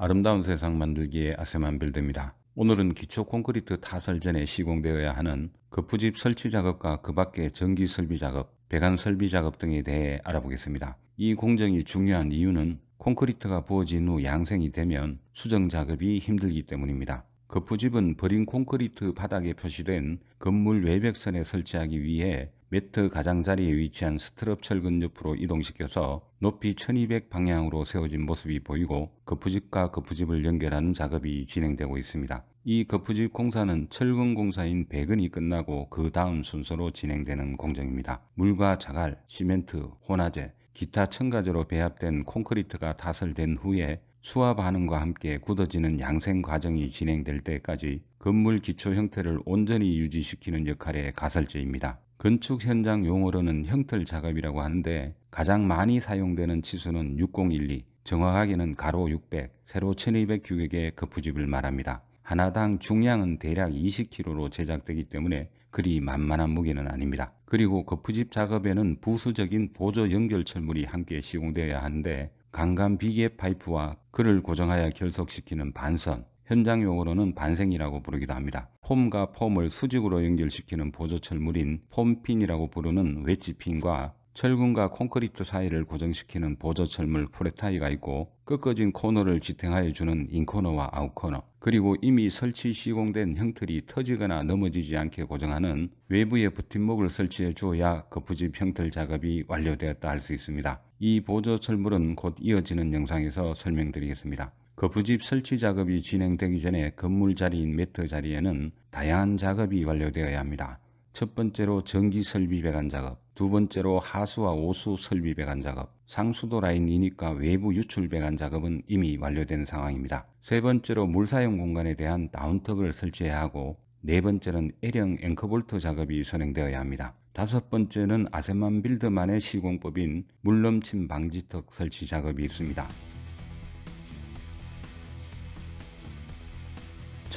아름다운 세상 만들기에 아세만빌드입니다. 오늘은 기초 콘크리트 타설 전에 시공되어야 하는 거푸집 설치 작업과 그 밖의 전기 설비 작업, 배관 설비 작업 등에 대해 알아보겠습니다. 이 공정이 중요한 이유는 콘크리트가 부어진 후 양생이 되면 수정 작업이 힘들기 때문입니다. 거푸집은 버린 콘크리트 바닥에 표시된 건물 외벽선에 설치하기 위해 매트 가장자리에 위치한 스트럽철 근옆으로 이동시켜서 높이 1200 방향으로 세워진 모습이 보이고 거푸집과 거푸집을 연결하는 작업이 진행되고 있습니다. 이 거푸집 공사는 철근 공사인 배근이 끝나고 그 다음 순서로 진행되는 공정입니다. 물과 자갈, 시멘트, 혼화제 기타 첨가제로 배합된 콘크리트가 다설된 후에 수압하는과 함께 굳어지는 양생 과정이 진행될 때까지 건물 기초 형태를 온전히 유지시키는 역할의 가설제입니다. 건축 현장 용어로는 형틀 작업이라고 하는데 가장 많이 사용되는 치수는 6012, 정확하게는 가로 600, 세로 1200 규격의 거푸집을 말합니다. 하나당 중량은 대략 20kg로 제작되기 때문에 그리 만만한 무게는 아닙니다. 그리고 거푸집 작업에는 부수적인 보조 연결 철물이 함께 시공되어야 하는데 강간 비계 파이프와 그를 고정하여 결속시키는 반선, 현장 용어로는 반생이라고 부르기도 합니다. 폼과 폼을 수직으로 연결시키는 보조철물인 폼핀이라고 부르는 웨지핀과 철근과 콘크리트 사이를 고정시키는 보조철물 프레타이가 있고 꺾어진 코너를 지탱하여 주는 인코너와 아웃코너 그리고 이미 설치 시공된 형틀이 터지거나 넘어지지 않게 고정하는 외부의 버팀목을 설치해 주어야 거푸집 그 형틀 작업이 완료되었다 할 수 있습니다. 이 보조철물은 곧 이어지는 영상에서 설명드리겠습니다. 거푸집 그 설치 작업이 진행되기 전에 건물 자리인 매트 자리에는 다양한 작업이 완료되어야 합니다. 첫 번째로 전기 설비 배관 작업, 두 번째로 하수와 오수 설비 배관 작업, 상수도 라인 이니까 외부 유출 배관 작업은 이미 완료된 상황입니다. 세 번째로 물 사용 공간에 대한 다운턱을 설치해야 하고 네 번째는 l 령 앵커볼트 작업이 선행되어야 합니다. 다섯 번째는 아세만 빌드만의 시공법인 물넘침 방지턱 설치 작업이 있습니다.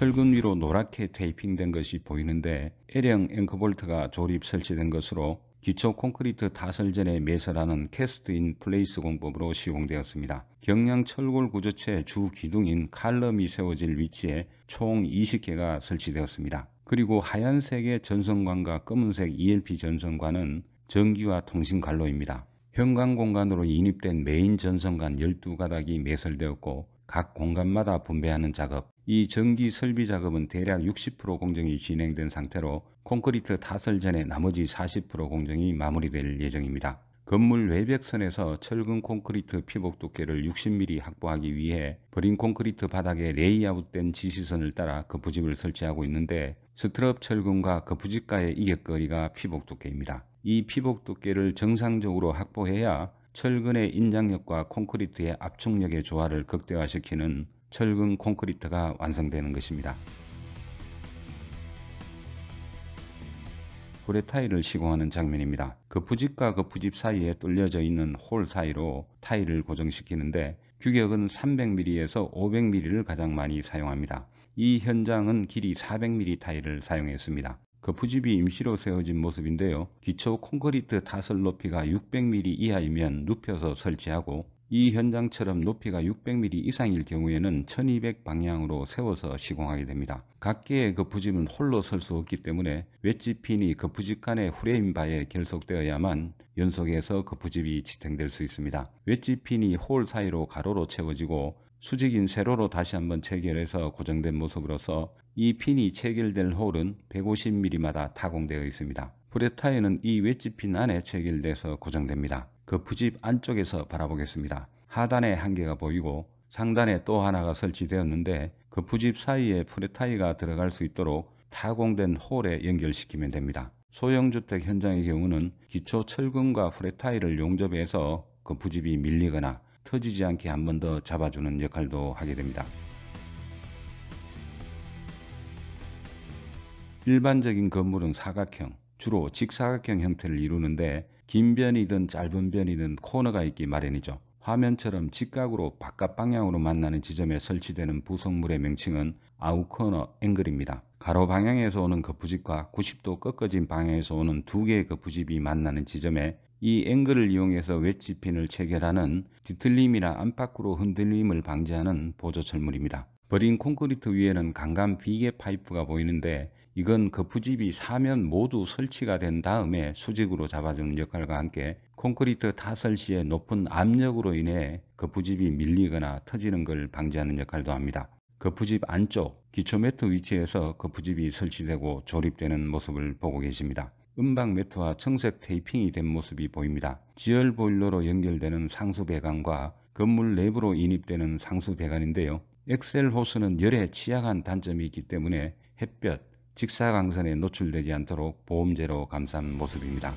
철근 위로 노랗게 테이핑된 것이 보이는데 L형 앵커볼트가 조립 설치된 것으로 기초 콘크리트 다설 전에 매설하는 캐스트인 플레이스 공법으로 시공되었습니다. 경량 철골 구조체 주 기둥인 칼럼이 세워질 위치에 총 20개가 설치되었습니다. 그리고 하얀색의 전선관과 검은색 ELP 전선관은 전기와 통신 관로입니다. 현관 공간으로 인입된 메인 전선관 12가닥이 매설되었고 각 공간마다 분배하는 작업, 이 전기 설비 작업은 대략 60% 공정이 진행된 상태로 콘크리트 타설 전에 나머지 40% 공정이 마무리될 예정입니다. 건물 외벽선에서 철근 콘크리트 피복 두께를 60mm 확보하기 위해 버린 콘크리트 바닥에 레이아웃된 지시선을 따라 거푸집을 설치하고 있는데 스트럽 철근과 거푸집과의 이격거리가 피복 두께입니다. 이 피복 두께를 정상적으로 확보해야 철근의 인장력과 콘크리트의 압축력의 조화를 극대화시키는 철근 콘크리트가 완성되는 것입니다. 홀에 타일을 시공하는 장면입니다. 그부집과그부집 사이에 뚫려져 있는 홀 사이로 타일을 고정시키는데 규격은 300mm에서 500mm를 가장 많이 사용합니다. 이 현장은 길이 400mm 타일을 사용했습니다. 그부집이 임시로 세워진 모습인데요. 기초 콘크리트 타설 높이가 600mm 이하이면 눕혀서 설치하고 이 현장처럼 높이가 600mm 이상일 경우에는 1200 방향으로 세워서 시공하게 됩니다. 각계의 거푸집은 그 홀로 설 수 없기 때문에 웨지핀이 거푸집 그 간의 후레임 바에 결속되어야만 연속해서 거푸집이 그 지탱될 수 있습니다. 웨지핀이 홀 사이로 가로로 채워지고 수직인 세로로 다시 한번 체결해서 고정된 모습으로서 이 핀이 체결될 홀은 150mm마다 타공되어 있습니다. 브레타에는 이 웨지핀 안에 체결돼서 고정됩니다. 그 부집 안쪽에서 바라보겠습니다. 하단에 한 개가 보이고 상단에 또 하나가 설치되었는데 그 부집 사이에 프레타이가 들어갈 수 있도록 타공된 홀에 연결시키면 됩니다. 소형주택 현장의 경우는 기초 철근과 프레타이를 용접해서 그 부집이 밀리거나 터지지 않게 한 번 더 잡아주는 역할도 하게 됩니다. 일반적인 건물은 사각형, 주로 직사각형 형태를 이루는데 긴 변이든 짧은 변이든 코너가 있기 마련이죠. 화면처럼 직각으로 바깥 방향으로 만나는 지점에 설치되는 부속물의 명칭은 아웃코너 앵글입니다. 가로 방향에서 오는 거푸집과 90도 꺾어진 방향에서 오는 두 개의 거푸집이 만나는 지점에 이 앵글을 이용해서 웨지핀을 체결하는 뒤틀림이나 안팎으로 흔들림을 방지하는 보조철물입니다. 버린 콘크리트 위에는 강간 비계 파이프가 보이는데 이건 거푸집이 사면 모두 설치가 된 다음에 수직으로 잡아주는 역할과 함께 콘크리트 타설 시에 높은 압력으로 인해 거푸집이 밀리거나 터지는 걸 방지하는 역할도 합니다. 거푸집 안쪽 기초매트 위치에서 거푸집이 설치되고 조립되는 모습을 보고 계십니다. 음방 매트와 청색 테이핑이 된 모습이 보입니다. 지열 보일러로 연결되는 상수 배관과 건물 내부로 인입되는 상수 배관인데요. 엑셀 호스는 열에 취약한 단점이 있기 때문에 햇볕, 직사광선에 노출되지 않도록 보험제로 감싼 모습입니다.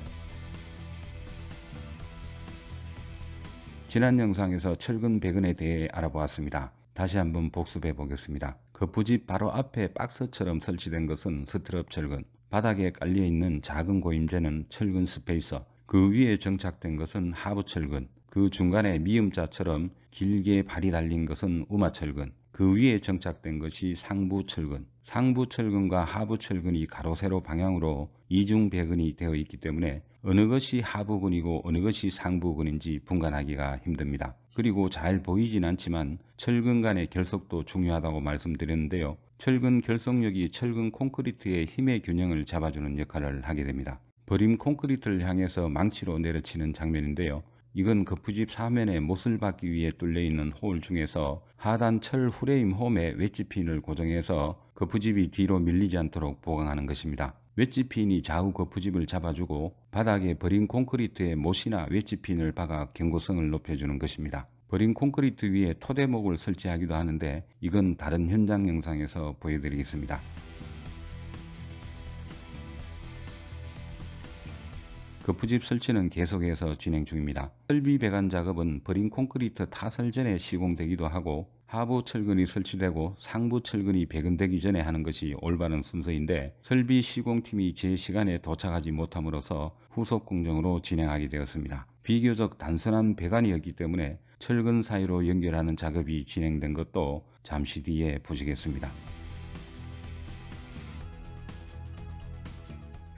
지난 영상에서 철근 배근에 대해 알아보았습니다. 다시 한번 복습해 보겠습니다. 거푸집 그 바로 앞에 박스처럼 설치된 것은 스트럽 철근, 바닥에 깔려있는 작은 고임재는 철근 스페이서, 그 위에 정착된 것은 하부 철근, 그 중간에 미음자처럼 길게 발이 달린 것은 우마 철근, 그 위에 정착된 것이 상부철근, 상부철근과 하부철근이 가로세로 방향으로 이중배근이 되어 있기 때문에 어느 것이 하부근이고 어느 것이 상부근인지 분간하기가 힘듭니다. 그리고 잘 보이진 않지만 철근 간의 결속도 중요하다고 말씀드렸는데요. 철근 결속력이 철근 콘크리트의 힘의 균형을 잡아주는 역할을 하게 됩니다. 버림 콘크리트를 향해서 망치로 내려치는 장면인데요. 이건 거푸집 사면의 못을 박기 위해 뚫려있는 홀 중에서 하단 철 프레임 홈에 웨지핀을 고정해서 거푸집이 뒤로 밀리지 않도록 보강하는 것입니다. 웨지핀이 좌우 거푸집을 잡아주고 바닥에 버린 콘크리트에 못이나 웨지핀을 박아 견고성을 높여주는 것입니다. 버린 콘크리트 위에 토대목을 설치하기도 하는데 이건 다른 현장 영상에서 보여드리겠습니다. 그 부집 설치는 계속해서 진행 중입니다. 설비 배관 작업은 버린 콘크리트 타설 전에 시공되기도 하고 하부 철근이 설치되고 상부 철근이 배근되기 전에 하는 것이 올바른 순서인데 설비 시공팀이 제 시간에 도착하지 못함으로써 후속 공정으로 진행하게 되었습니다. 비교적 단순한 배관이었기 때문에 철근 사이로 연결하는 작업이 진행된 것도 잠시 뒤에 보시겠습니다.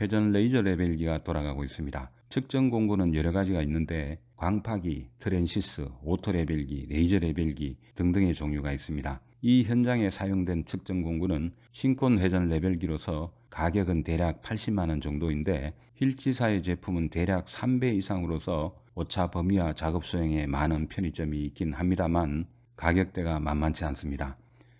회전 레이저 레벨기가 돌아가고 있습니다. 측정 공구는 여러 가지가 있는데 광파기, 트랜시스, 오토 레벨기, 레이저 레벨기 등등의 종류가 있습니다. 이 현장에 사용된 측정 공구는 신콘 회전 레벨기로서 가격은 대략 80만원 정도인데 힐치사의 제품은 대략 3배 이상으로서 오차 범위와 작업 수행에 많은 편의점이 있긴 합니다만 가격대가 만만치 않습니다.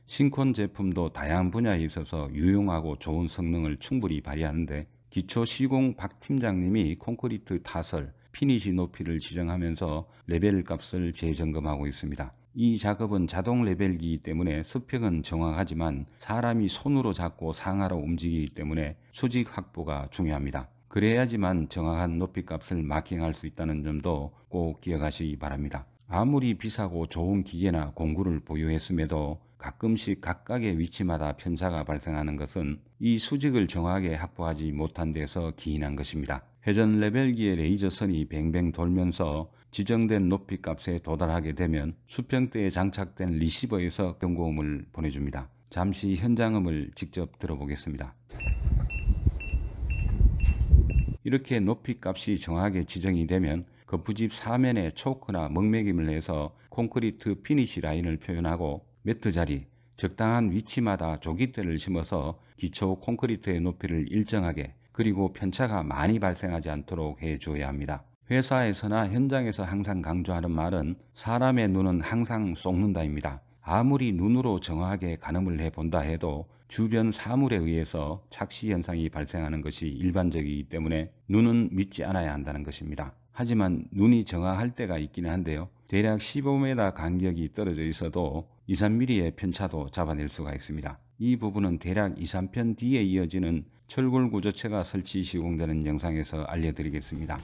신콘 제품도 다양한 분야에 있어서 유용하고 좋은 성능을 충분히 발휘하는데 기초시공 박 팀장님이 콘크리트 타설, 피니시 높이를 지정하면서 레벨 값을 재점검하고 있습니다. 이 작업은 자동 레벨기이기 때문에 수평은 정확하지만 사람이 손으로 잡고 상하로 움직이기 때문에 수직 확보가 중요합니다. 그래야지만 정확한 높이값을 마킹할 수 있다는 점도 꼭 기억하시기 바랍니다. 아무리 비싸고 좋은 기계나 공구를 보유했음에도 가끔씩 각각의 위치마다 편사가 발생하는 것은 이 수직을 정확하게 확보하지 못한 데서 기인한 것입니다. 회전 레벨기의 레이저선이 뱅뱅 돌면서 지정된 높이 값에 도달하게 되면 수평대에 장착된 리시버에서 경고음을 보내줍니다. 잠시 현장음을 직접 들어보겠습니다. 이렇게 높이 값이 정확하게 지정이 되면 거푸집 사면에 초크나 먹매김을 해서 콘크리트 피니시 라인을 표현하고 매트 자리, 적당한 위치마다 조깃대를 심어서 기초 콘크리트의 높이를 일정하게 그리고 편차가 많이 발생하지 않도록 해줘야 합니다. 회사에서나 현장에서 항상 강조하는 말은 사람의 눈은 항상 쏙는다입니다. 아무리 눈으로 정확하게 가늠을 해본다 해도 주변 사물에 의해서 착시 현상이 발생하는 것이 일반적이기 때문에 눈은 믿지 않아야 한다는 것입니다. 하지만 눈이 정확할 때가 있기는 한데요. 대략 15m 간격이 떨어져 있어도 2, 3mm의 편차도 잡아낼 수가 있습니다. 이 부분은 대략 2, 3편 뒤에 이어지는 철골 구조체가 설치 시공되는 영상에서 알려드리겠습니다.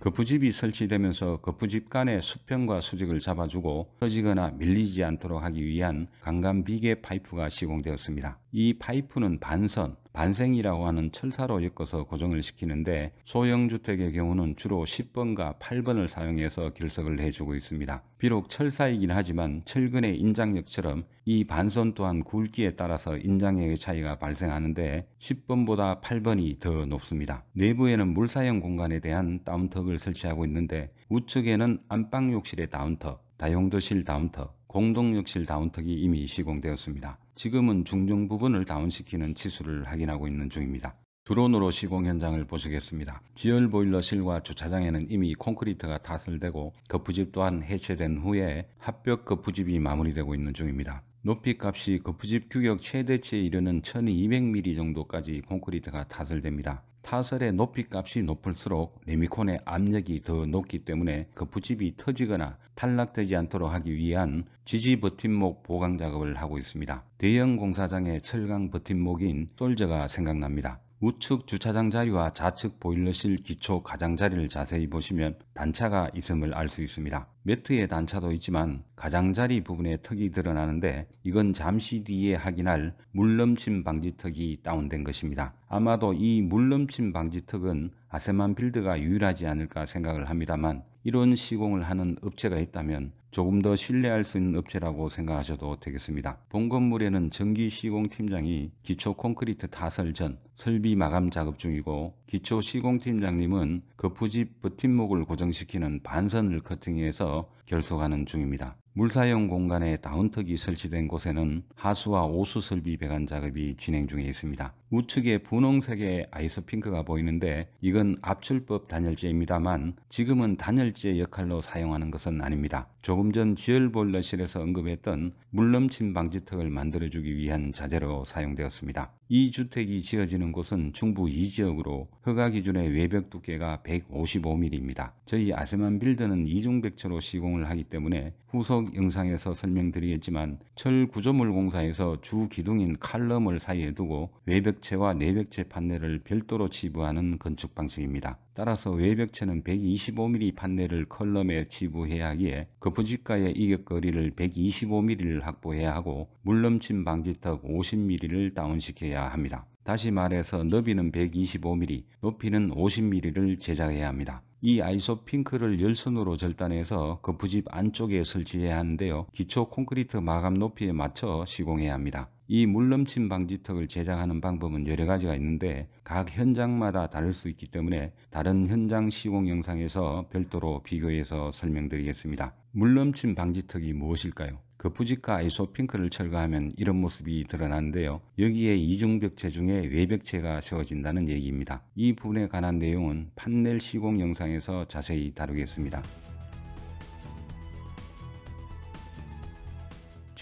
거푸집이 설치되면서 거푸집 간의 수평과 수직을 잡아주고 터지거나 밀리지 않도록 하기 위한 강간 비계 파이프가 시공되었습니다. 이 파이프는 반선, 반생이라고 하는 철사로 엮어서 고정을 시키는데 소형주택의 경우는 주로 10번과 8번을 사용해서 결석을 해주고 있습니다. 비록 철사이긴 하지만 철근의 인장력처럼 이 반선 또한 굵기에 따라서 인장력의 차이가 발생하는데 10번보다 8번이 더 높습니다. 내부에는 물사용 공간에 대한 다운턱을 설치하고 있는데 우측에는 안방욕실의 다운턱, 다용도실 다운턱, 공동욕실 다운턱이 이미 시공되었습니다. 지금은 중중 부분을 다운시키는 치수를 확인하고 있는 중입니다. 드론으로 시공 현장을 보시겠습니다. 지열 보일러실과 주차장에는 이미 콘크리트가 타설되고 거푸집 또한 해체된 후에 합벽 거푸집이 마무리되고 있는 중입니다. 높이 값이 거푸집 규격 최대치에 이르는 1200mm 정도까지 콘크리트가 타설됩니다 타설의 높이값이 높을수록 레미콘의 압력이 더 높기 때문에 그 부집이 터지거나 탈락되지 않도록 하기 위한 지지 버팀목 보강 작업을 하고 있습니다. 대형 공사장의 철강 버팀목인 솔저가 생각납니다. 우측 주차장 자리와 좌측 보일러실 기초 가장자리를 자세히 보시면 단차가 있음을 알 수 있습니다. 매트의 단차도 있지만 가장자리 부분에 턱이 드러나는데 이건 잠시 뒤에 확인할 물넘침 방지턱이 다운된 것입니다. 아마도 이 물넘침 방지턱은 아세만 빌드가 유일하지 않을까 생각을 합니다만 이런 시공을 하는 업체가 있다면 조금 더 신뢰할 수 있는 업체라고 생각하셔도 되겠습니다. 본 건물에는 전기 시공 팀장이 기초 콘크리트 타설 전 설비 마감 작업 중이고 기초 시공 팀장님은 거푸집 버팀목을 고정시키는 반선을 커팅해서 결속하는 중입니다. 물사용 공간에 다운턱이 설치된 곳에는 하수와 오수 설비 배관 작업이 진행 중에 있습니다. 우측에 분홍색의 아이소핑크가 보이는데 이건 압출법 단열재입니다만 지금은 단열재 역할로 사용하는 것은 아닙니다. 조금 전 지열보일러실에서 언급했던 물넘침 방지턱을 만들어주기 위한 자재로 사용되었습니다. 이 주택이 지어지는 곳은 중부 2지역으로 허가 기준의 외벽 두께가 155mm입니다. 저희 아세만 빌드는 이중백체로 시공을 하기 때문에 후속 영상에서 설명드리겠지만 철 구조물 공사에서 주 기둥인 칼럼을 사이에 두고 외벽 외벽체와 내벽체 판넬을 별도로 치부하는 건축 방식입니다. 따라서 외벽체는 125mm 판넬을 컬럼에 치부해야 하기에 거푸집가의 그 이격거리를 125mm를 확보해야 하고 물넘침 방지턱 50mm를 다운시켜야 합니다. 다시 말해서 너비는 125mm, 높이는 50mm를 제작해야 합니다. 이 아이소핑크를 열선으로 절단해서 거푸집 그 안쪽에 설치해야 하는데요. 기초 콘크리트 마감 높이에 맞춰 시공해야 합니다. 이 물넘침 방지턱을 제작하는 방법은 여러 가지가 있는데 각 현장마다 다를 수 있기 때문에 다른 현장 시공 영상에서 별도로 비교해서 설명드리겠습니다. 물넘침 방지턱이 무엇일까요? 거푸지카 그 아이소핑크를 철거하면 이런 모습이 드러나는데요. 여기에 이중벽체 중에 외벽체가 세워진다는 얘기입니다. 이 부분에 관한 내용은 판넬 시공 영상에서 자세히 다루겠습니다.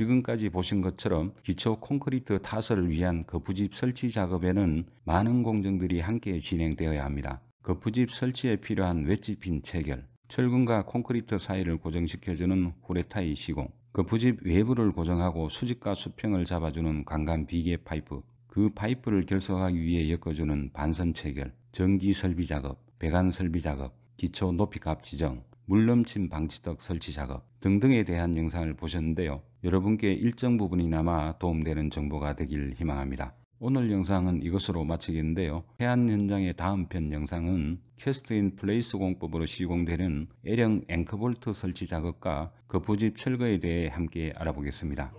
지금까지 보신 것처럼 기초 콘크리트 타설을 위한 거푸집 그 설치 작업에는 많은 공정들이 함께 진행되어야 합니다. 거푸집 그 설치에 필요한 웨지핀 체결, 철근과 콘크리트 사이를 고정시켜주는 후레타이 시공, 거푸집 그 외부를 고정하고 수직과 수평을 잡아주는 강간 비계 파이프, 그 파이프를 결석하기 위해 엮어주는 반선 체결, 전기 설비 작업, 배관 설비 작업, 기초 높이값 지정, 물넘침 방지턱 설치 작업 등등에 대한 영상을 보셨는데요. 여러분께 일정 부분이나마 도움되는 정보가 되길 희망합니다. 오늘 영상은 이것으로 마치겠는데요. 해안 현장의 다음 편 영상은 캐스트인 플레이스 공법으로 시공되는 A령 앵커볼트 설치 작업과 거푸집 그 철거에 대해 함께 알아보겠습니다.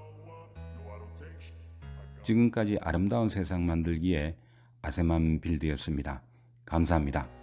지금까지 아름다운 세상 만들기에 아세만 빌드였습니다. 감사합니다.